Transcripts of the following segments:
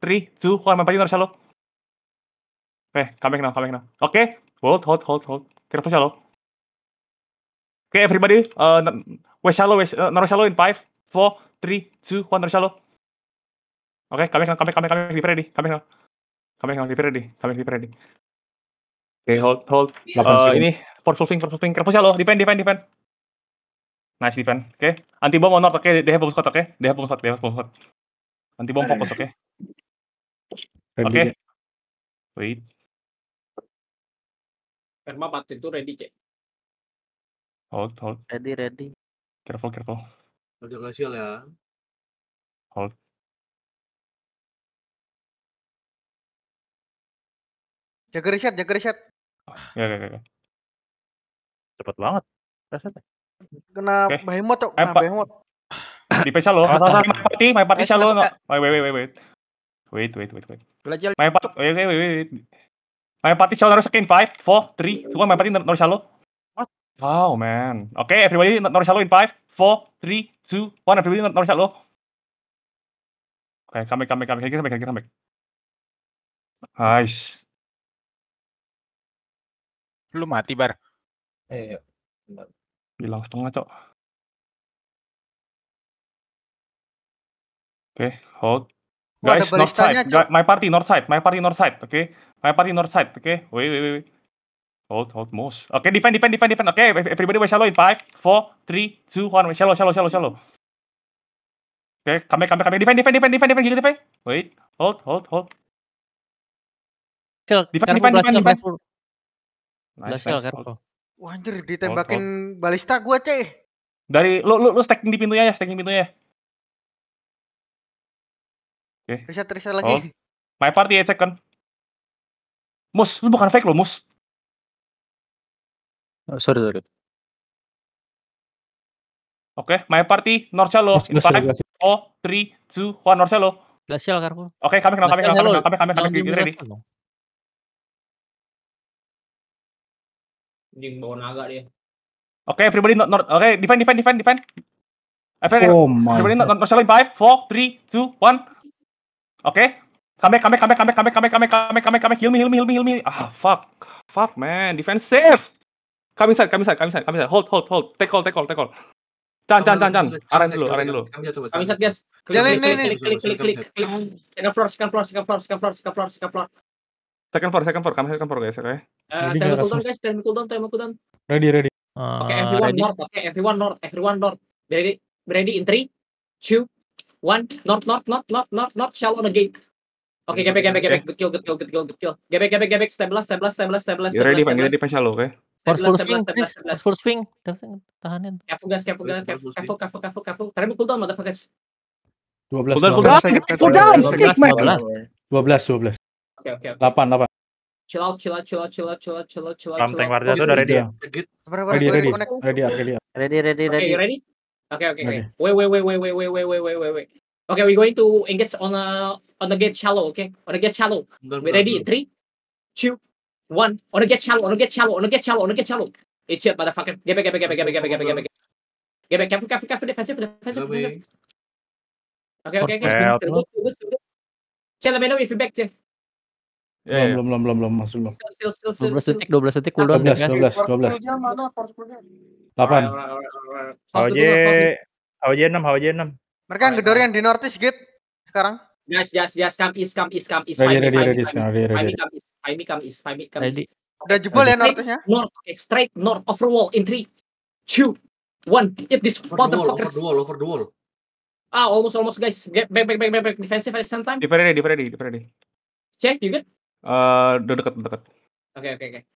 three, two, one, my ngerasa lo. Eh, kami back now, come Oke, Okay, hold, hold, hold, hold. Careful shallow. Okay, everybody, uh, west shallow, west, uh, north shallow in five, four, three, two, one, north Oke, Okay, kami back now, come kami come be ready, come back now. Come back now, be ready, come be ready. Okay, hold, hold. Uh, ini, for solving, for solving. Careful shallow, defend, defend, defend. Nice defense, oke. Okay. Anti bomb on oke. Okay. They have bomb shot, oke. Okay. They have bomb shot, they have bomb shot. Anti bomb fokus, oke. Okay. Oke. Okay. Ya? Wait. Permabat itu ready, Cek. Hold, hold. Ready, ready. Careful, careful. Udah ngasih ya. Hold. Jaga riset jaga riset. Ya, ya, ya. Cepet banget. Reset. Kena okay. behemoth, cok. Kena behemoth. Di pesa lo. My party, my party shallow. Wait, wait, wait, wait. Wait, wait, wait, wait. May pat, wait, wait, wait, wait. Main pati shall harus skin 5, 4, 3, Semua main pati Norisa lo. What? Wow, man. Okay, everybody harus lo in 5, 4, 3, 2, 1, everybody Norisa lo. Okay, come back, come back, come back, gitu, gitu, come back, come Nice. Lu mati, Bar. Eh, iya. Belum Bilang setengah, Cok. Oke, okay, hold. Oh, Guys, ada north side. Guys, My party north side. My party north side. Oke. Okay? My party north side. Oke. Okay? Wait, wait, wait. Hold, hold most. Oke, okay, defend, defend, defend, defend. Oke, okay, everybody wait, shallow in 5, 4, 3, 2, 1. shallow, shallow, shallow, shallow. Oke, okay, kami, kami, kami. Defend, defend, defend, defend, defend. Gila, defend. Wait, hold, hold, hold. Chill, defend, defend, defend, defend. Nice, nice, nice. Wah, ditembakin hold, hold. balista gua, ceh. Dari, lu, lu, lu stacking di pintunya ya, stacking pintunya ya. Okay. Reset reset lagi. Oh. My party ya second. Kan? Mus, lu bukan fake lo, Mus. Oh, sorry, sorry. Oke, okay, my party, Norcello, in 5, 4, 3, 2, 1, Norcello. Glacial, Carpo. Oke, okay, kami kenal, kami kenal, kami kenal, kami kenal, kami kenal, kami kenal, Anjing bawa naga dia. Oke, okay, everybody not, not oke, okay, defend, defend, defend, defend. Everybody, oh my. everybody not, not, not, 5, 4, 3, 2, 1. Oke. Come back, come back, come back, come back, come back, heal me, heal me, heal me, heal me. Ah, fuck. Fuck, man. Defensive. Kami inside, kami inside, kami inside, kami inside. Hold, hold, hold. Take call, take call, take call. Jangan, jangan, jangan, jangan. Arain dulu, arain dulu. Kami sat, guys. Klik, klik, klik, klik, klik, klik. Second floor, second floor, second floor, second floor, second floor, second floor. Second floor, second floor. Kami second floor, guys. Oke. Uh, tell Time cooldown, guys. tell Time cooldown, time cooldown. Ready, ready. Oke, uh, everyone north. Oke, everyone north. Everyone north. Ready, ready in 3, 2, One, not, not, not, not, not, not, shallow the gate. Oke, okay, gebek, gebek, gebek, good kill, good kill, good kill, good kill. Gebek, gebek, gebek, stabilize, stabilize, stabilize, stabilize. You're ready, panggil di shallow, oke? Force force, swing, force full swing. Tahanin. Careful guys, careful guys, careful, careful, careful, careful. Kalian Dua motherfuckers. dua belas. Dua belas, dua belas. Oke, oke, Delapan, delapan. Chill out, chill out, chill out, chill out, chill out, chill out, chill out. Ramteng Warja sudah ready ya? Ready, ready, ready, ready. Ready, ready, ready. Ready, Okay, okay, okay. Wait, wait, wait, wait, wait, wait, wait, wait, wait, wait, wait. Okay, we're going to engage on a on the get shallow, okay? On the get shallow. We ready. Three, two, one. On the get shallow, on the get shallow, on the get shallow, on the get shallow. It's shit, motherfucker. Get back, get back, get back, get back, get back, get back, get back. Get back, careful, careful, careful, defensive, defensive, defensive. Okay, okay, okay. Cek lebih dong, if you back, cek. Yeah, belum, belum, belum, belum, masuk belum. Dua belas detik, 12 detik, 12 detik cooldown. 12, 12, 12. dua belas. Ya. 8. Oje, Oje 6, Oje 6. Mereka ngedor yang di Nortis git sekarang. Guys, guys, guys, come is, come is, come is. Ready, ready, ready, ready, ready. Find me, come is, find me, come is. Udah jebol ya Nortisnya? North, okay, straight north over wall in 3, 2, 1. If this motherfuckers... Over the wall, over the wall. Ah, almost, almost guys. Get back, back, back, back, back. Defensive at the same time. Di parade, di parade, di parade. Check, you good? Eh, uh, udah dekat, dekat. Oke, okay, oke, okay, oke. Okay.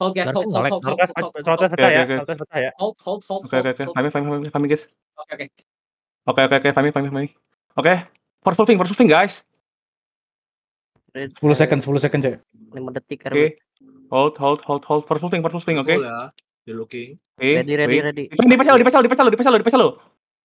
Hold guys, hold, hold, hold, hold, hold, hold, hold, oke, hold, oke, Hold, hold, hold. Oke, oke, oke. oke, oke, oke, oke, oke, Oke, oke. Oke, oke, oke, oke, oke, oke, Oke, oke, oke, oke, oke, oke, oke, oke, oke, oke, oke, oke, oke, Oke. Hold, hold, hold, hold. oke, oke, oke, oke, oke. oke, oke, oke, oke, oke, oke, oke, oke, oke, oke, oke, hold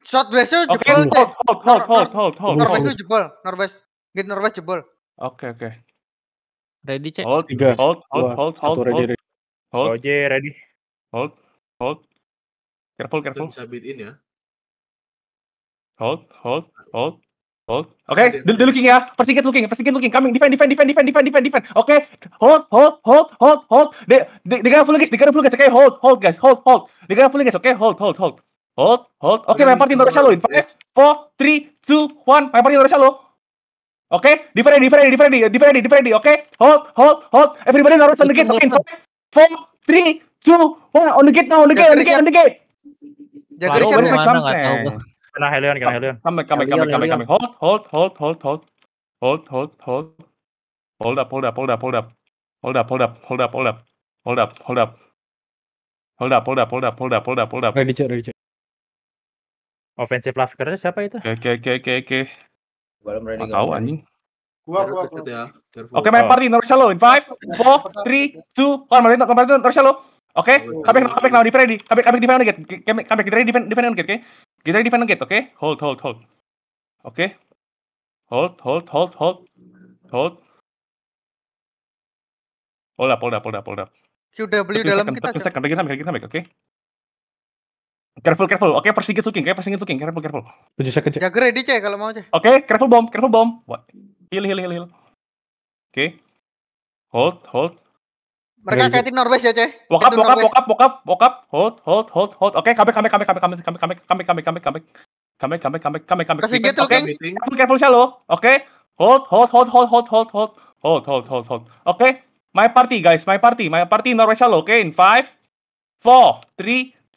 Shot base okay, jebol. Oke, hold, hold, hold, hold, hold, hold. Norwest jebol, Norwest. Gate Norwest jebol. Oke, oke. Ready, Cek. Hold, tiga. Hold, hold, hold, hold. ready, hold, Hold. Oke ready. Hold, hold. Careful, careful. Bisa beat in ya. Hold, hold, hold. Hold. Oke, okay. the, looking ya. Persingkat looking, persingkat looking. Coming, defend, defend, defend, defend, defend, defend, defend. Oke, okay. hold, hold, hold, hold, hold. They, they, they gotta full guys, they full guys. Oke, okay. hold, hold guys, hold, hold. They gotta full guys, oke, okay. hold, hold, hold. Hold, hold. Oke, okay, lempar tim Indonesia lo. 5, 4, 3, 2, 1. Lempar tim Indonesia lo. Oke, okay? di Freddy, di Freddy, di Freddy, di Freddy, di Freddy. Oke, okay? hold, hold, hold. Everybody naruh on the gate. Oke, 4, 3, 2, 1. On the gate now, on the gate, on the gate, on the gate. Jaga di sana. nggak tahu Kena Helion, kena Helion. Comeback, comeback, comeback, comeback, comeback. Hold, hold, hold, hold, hold. Hold, hold, hold. Hold up, hold up, hold up, hold up. Hold up, hold up, hold up, hold up. Hold up, hold up. Hold up, hold up, hold up, hold up, hold up, hold up. Ready, cek, ready, Offensive linebackernya siapa itu? Oke oke oke oke. Okay. ready. Tahu anjing. Gua gua gua. Ya. Oke, main oh. party Norisa lo in 5 4 3 2 1 Marino kemarin Norisa lo. Oke, kami kami kami di ready. Kami kami defend lagi. Kami kami kita defend defend lagi, oke. Kita defend lagi, oke. Hold hold hold. Oke. Hold hold hold hold. Hold. Hold up, hold up, hold up, hold up. QW dalam kita. Second, second, second, second, oke. Careful, careful. Oke, okay, persingkit looking. Kayak persingkit looking. Careful, careful. Tujuh second. Jaga ready, cek kalau mau, cek. Oke, okay, careful bomb, careful bomb. What? Heal, heal, heal, heal. Oke. Okay. Hold, hold. Mereka kayak tim Norwest ya, cek. Walk up, walk up, walk up, walk up, walk up. Hold, hold, hold, hold. Oke, okay, kami, kami, kami, kami, kami, kami, kami, kami, kami, kami, kami, kami. comeback, comeback, comeback. Persingkit looking. Okay. Careful, careful, lo. Oke. Hold, hold, hold, hold, hold, hold, hold. Hold, hold, hold, hold. Oke. Okay. My party, guys. My party. My party Norwest lo. Oke, okay. in five, four, three.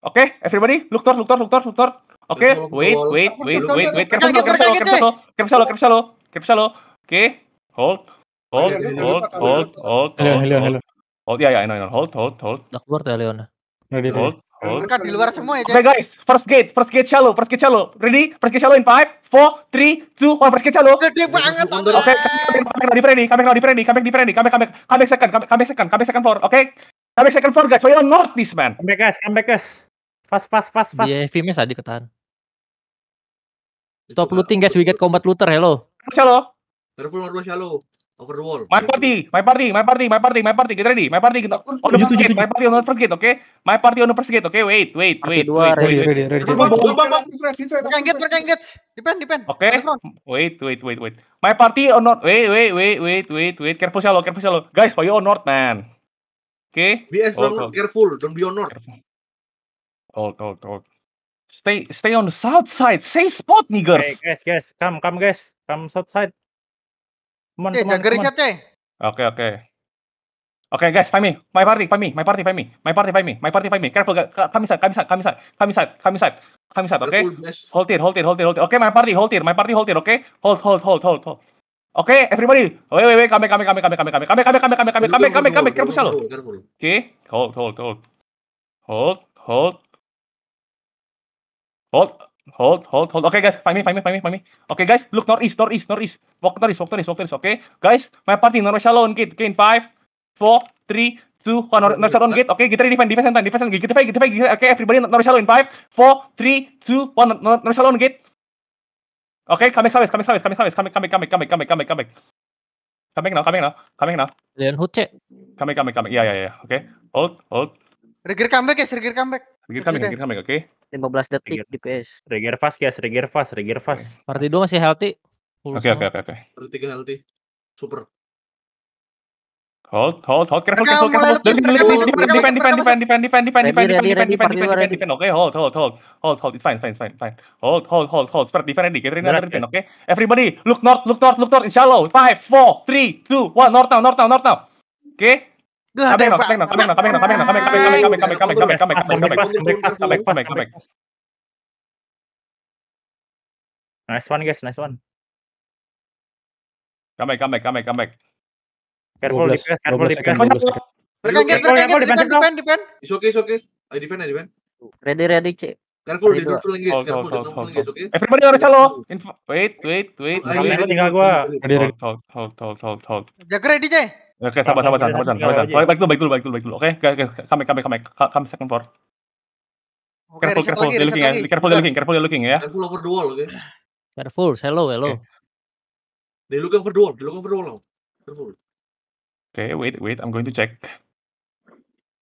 Oke, okay, everybody, look tor, look tor, look tor, look tor. Oke, okay, wait, wait, wait, wait, wait. Kerja lo, kerja lo, kerja lo, kerja lo, kerja lo, wait, Oke, hold, hold, hold, hold, hold, hold, hello, hello. Hold, ya, ya, ini, hold, hold, hold. Udah keluar tuh Leona. Hold, hold. Mereka di luar semua ya. Oke guys, first gate, first gate shallow, first gate shallow. Ready? First gate shallow in five, four, three, two, one. first gate shallow. Gede banget. Oke, comeback kamera di Freddy, kamera now di Freddy, kamera di Freddy, kamera kamera kamera second, kamera second, kamera second floor, oke? kamera second floor guys, Soalnya you north this man. Kamera, guys, comeback guys. Fast, fast, fast, fast. Dia heavy mes tadi ketahan. Stop looting guys, we get combat looter, hello. Halo. Terful not rush, Over the wall. My party, my party, my party, my party, my party, get ready. My party, get on the first gate, my party on the first gate, okay? My party on the first gate, okay? Wait, wait, wait. Dua, ready, ready, ready. Berkengget, berkengget. Depend, depend. Oke. Wait, wait, wait, wait. My party on north. Wait, wait, wait, wait, wait, wait. Careful, shallow, careful, shallow. Guys, for you on north, man. Oke. Okay. Be careful, don't be on north. Old, old, old. Stay, stay on the south side. Safe spot niggers. guys. Hey, guys, guys, come, come, guys, come south side. on, hey, come jaga riset, Oke, okay, oke. Okay. Oke, okay, guys, find me. My party, find me. My party, find me. My party, find me. My party, find me. Careful, guys. Kami side, kami side, kami side, kami side, kami side, kami side. Oke. Okay? Hold it, hold it, hold it, hold it. Oke, okay, my party, hold it. My party, hold it. Oke. Okay? Hold, hold, hold, hold, hold. Oke, okay, everybody. Wait, wait, wait. Kami, kami, kami, kami, kami, kami, kami, kami, kami, kami, kami, kami, kami, kami. kami, kami, Oke. Hold, hold, hold. Hold, hold, Hold, hold, hold, hold. Oke okay, guys, find me, find me, find Oke okay, guys, look northeast, northeast, northeast. Walk northeast, walk northeast, walk northeast. Oke, okay? guys, my party northeast alone, kid. Okay, in five, four, three, two, one. Northeast alone, kid. Oke, okay, kita defend, defense, defense, defense, kita fight, kita fight. Oke, okay, everybody no, alone. In five, four, three, two, one. Northeast alone, kid. Oke, okay, coming, coming, coming, coming, coming, coming, coming, coming, coming, coming, coming, coming. Coming now, coming now, coming now. Lian Hood, cek. Coming, coming, coming. Ya, ya, ya. Oke, okay. hold, hold. Trigger comeback, guys, trigger comeback. Pinggir kami, pinggir kami, oke. 15 detik di PS. Regear fast, guys. Regear fast, regear fast. Okay. Party 2 masih healthy. Oke, oke, oke, oke. Party 3 healthy. Super. Hold, hold, hold. Careful, careful, careful. Defend, defend, defend, defend, defend, defend, defend, defend, defend, defend, defend, defend. Oke, hold, hold, hold, hold, hold. It's fine, fine, fine, fine. Hold, hold, hold, hold. Spread, defend, ready. Katrina, everything, oke? Everybody, look north, look north, look north. It's shallow. Five, four, three, two, one. North now, north now, north now. Oke? Comeback, comeback, comeback, comeback, comeback, comeback, comeback, comeback, comeback, comeback, comeback, comeback, comeback, comeback, Nice one guys, nice one. Comeback, comeback, comeback, comeback. Careful defense, careful defense. Rekan get, rekan get, rekan defend, defend. It's okay, it's okay. I defend, I defend. Ready, ready, C. Careful, di don't engage, careful, di don't engage, oke? Everybody harus halo. Wait, wait, wait. Tinggal gua. Hold, hold, hold, hold, hold. Jaga ready, C. Oke, sabar, sabar, sabar, sabar, sabar, sabar. Baik dulu, baik dulu, baik dulu, baik dulu. Oke, kami, kami, kami, kami second floor. Oke, careful, careful, lagi, looking, lagi. Eh. careful, looking, careful, looking ya. Careful over the wall, oke. Careful, hello, hello. Okay. They look over the wall, they look over the wall Careful. Okay, wait, wait, I'm going to check.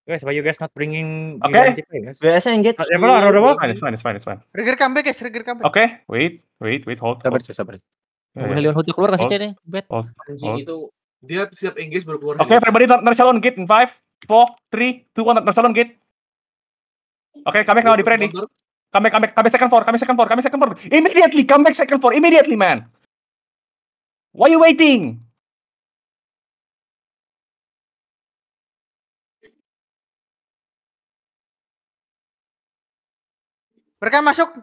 Guys, why you guys not bringing okay. Biasa engage. Ya, malah, udah, udah, It's fine, it's fine, it's fine. Trigger comeback, guys, trigger comeback. Oke, okay, wait, wait, wait, hold. Sabar, sabar. Mau eh. hold keluar kasih cek nih, bet. Hold. itu dia siap engage baru keluar. Oke, okay, ya? everybody not salon gate in 5, 4, 3, 2, 1, not salon gate. Oke, okay, kami kalau di Freddy. Kami kami kami second four, kami second four, kami second four. Immediately come back second four, immediately man. Why are you waiting? Mereka masuk.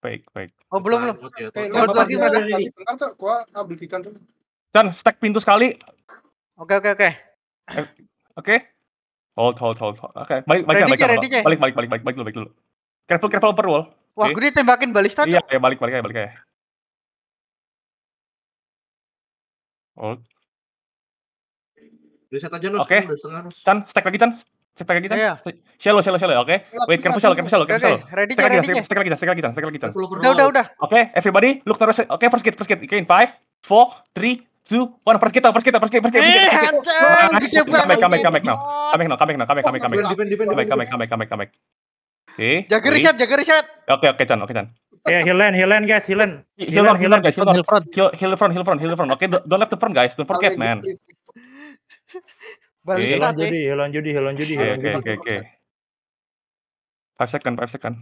Baik, baik. Oh, belum belum. Oke, oke. Kalau lagi lagi bentar, Cok. Gua update-kan tuh. Chan, stack pintu sekali. Oke, oke, oke. Eh, oke. Hold, hold, hold. Oke, okay. balik, balik, ready balik, balik, balik, balik, balik, balik, balik dulu, balik dulu. Careful, careful upper wall. Okay. Wah, okay. gue ditembakin balis tadi. Iya, ya, balik, balik aja, balik aja. Hold. Reset aja lu, okay. Chan, stack lagi, Chan. Stack lagi, Chan. Iya. Shallow, shallow, shallow, ya, oke. Okay. Iya, Wait, careful shallow, careful shallow, careful shallow. Ready, stack ready. Stack lagi, stack lagi, stack lagi, stack Udah, udah, udah. Oke, okay, everybody, look terus. Oke, okay, first kit, first gate. Okay, in 5, 4, 3, two, one. First kita, first kita, first kita, first kita. Eh, pergi, Gede pergi, Come back, come back, come back now. Come back now, come back now, come back, come back, come back. Come back, come back, come back, come back, come back. Oke. Jaga reset, jaga reset. Oke, oke, Chan, oke, Chan. pergi, heal lane, heal lane guys, heal lane. Heal lane, heal lane guys, heal front, heal front, heal front, heal front. Oke, don't let the front guys, don't forget man. Balik kita pergi, heal pergi, Judi, heal on Judi, Oke, oke, oke. Five second, five second.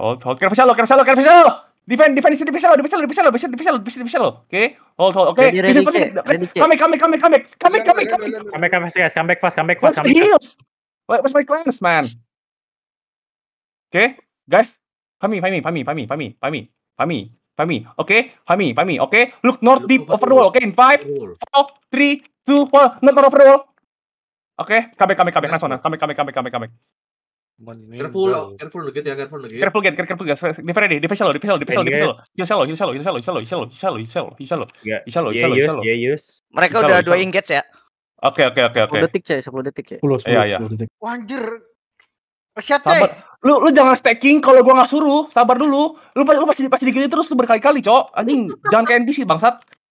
Hold, hold, kerfisal kerfisal kerfisal Defend, defend, defend, defend, defend, defend, defend, defend, defend, defend, Oke, hold, hold, oke. Defend, defend, defend, defend, defend, defend, defend, kami kami kami kami kami kami defend, defend, defend, guys, defend, defend, fast, defend, defend, fast, defend, defend, defend, defend, my defend, man? Oke, guys, defend, defend, defend, defend, defend, defend, defend, defend, oke, defend, defend, oke. Look north deep over the wall, oke, in five, four, three, two, one, north over the wall. Oke, defend, defend, defend, defend, defend, defend, defend, defend, defend, defend, defend, defend, defend, Careful, careful dikit ya, careful dikit. Careful get, careful get. Di Freddy, di Pesalo, di Pesalo, di Pesalo, di Pesalo. Di Pesalo, di Pesalo, di Pesalo, di Pesalo, di Pesalo, di Pesalo, di Pesalo. Di Pesalo, di Pesalo, di Pesalo. Mereka udah dua engage ya? Oke, oke, oke, oke. 10 detik, Cek, 10 detik ya. 10, 10, detik. Wah, anjir. Siap, Cek. Lu lu jangan stacking kalau gua nggak suruh. Sabar dulu. Lu lu pasti pasti dikit terus lu berkali-kali, Cok. Anjing, jangan kayak NPC bangsat.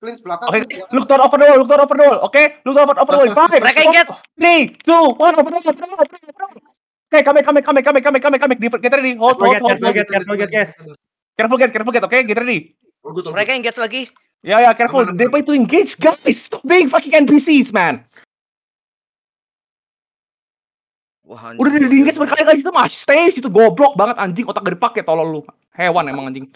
Cleanse belakang. Oke, okay. look down open wall, look down open wall. Oke, okay? look down open the wall. Five, mereka engage. Three, two, one, open wall. Oke, kami kami kami kami kami kami kami. Get ready. Hold, hold, hold. Careful get, careful get, guys. Careful get, careful get. Oke, kita ready. Mereka engage lagi. Ya, ya, careful. They play to engage, guys. Stop being fucking NPCs, man. Wah, Udah di engage berkali-kali itu masih stay situ goblok banget anjing otak gak dipakai tolol lu. Hewan emang anjing.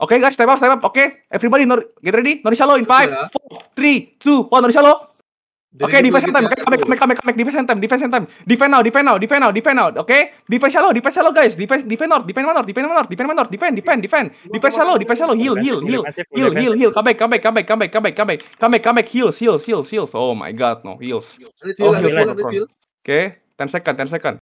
Oke okay, guys, step up, step up. Oke, okay. everybody nor get ready. Nori shalo in 5, 4, 3, 2, 1, shalo. Oke, okay, defense time. Comeback, comeback, comeback, comeback. Defense time, defense time. Defend now, defend now, defend now, defend now. Oke, okay? defense shallow, defense shallow guys. Defense, defend north, defend north, defend north, defend north, defend, defend, defend. Defense shallow, defense shallow. Heal, heal, heal, heal, heal, heal. back, come back, come back, come back. comeback. Heal, heal, heal, heal. Oh my god, no heals. Oh, heal. Oke, okay. 10 second, ten second.